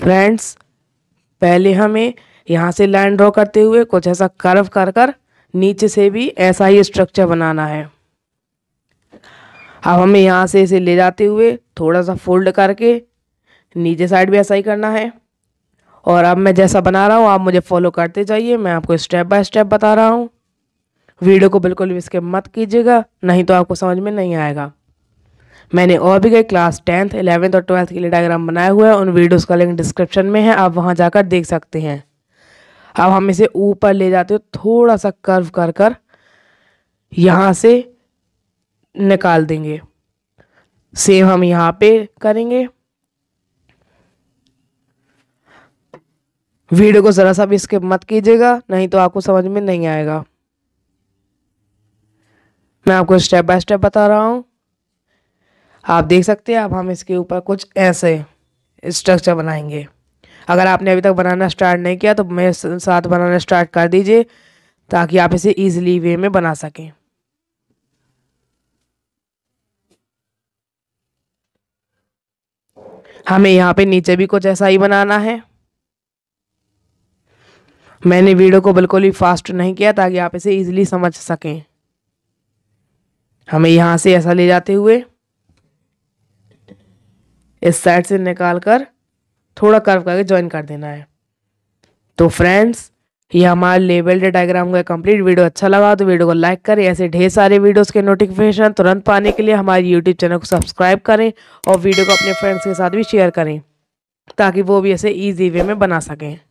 friends पहले हमें यहाँ से लाइन ड्रॉ करते हुए कुछ ऐसा कर्व कर कर नीचे से भी ऐसा ही स्ट्रक्चर बनाना है अब हमें यहाँ से इसे ले जाते हुए थोड़ा सा फोल्ड करके नीचे साइड भी ऐसा ही करना है और अब मैं जैसा बना रहा हूँ आप मुझे फॉलो करते जाइए मैं आपको स्टेप बाय स्टेप बता रहा हूँ वीडियो को बिल्कुल भी स्किप मत कीजिएगा नहीं तो आपको समझ में नहीं आएगा मैंने और भी कई क्लास टेंथ इलेवेंथ और ट्वेल्थ के लिए डायग्राम बनाए हुए हैं उन वीडियोस का लिंक डिस्क्रिप्शन में है आप वहां जाकर देख सकते हैं अब हम इसे ऊपर ले जाते हो थोड़ा सा कर्व कर कर यहाँ से निकाल देंगे सेम हम यहाँ पे करेंगे वीडियो को ज़रा सा भी स्किप मत कीजिएगा नहीं तो आपको समझ में नहीं आएगा मैं आपको स्टेप बाय स्टेप बता रहा हूँ आप देख सकते हैं अब हम इसके ऊपर कुछ ऐसे स्ट्रक्चर बनाएंगे अगर आपने अभी तक बनाना स्टार्ट नहीं किया तो मेरे साथ बनाना स्टार्ट कर दीजिए ताकि आप इसे ईजिली वे में बना सकें हमें यहाँ पे नीचे भी कुछ ऐसा ही बनाना है मैंने वीडियो को बिल्कुल ही फास्ट नहीं किया ताकि आप इसे ईजिली समझ सकें हमें यहाँ से ऐसा ले जाते हुए इस साइड से निकाल कर थोड़ा कर्व करके ज्वाइन कर देना है तो फ्रेंड्स ये हमारा डे डायग्राम का कंप्लीट वीडियो अच्छा लगा तो वीडियो को लाइक करें ऐसे ढेर सारे वीडियोस के नोटिफिकेशन तुरंत पाने के लिए हमारे यूट्यूब चैनल को सब्सक्राइब करें और वीडियो को अपने फ्रेंड्स के साथ भी शेयर करें ताकि वो भी ऐसे ईजी वे में बना सकें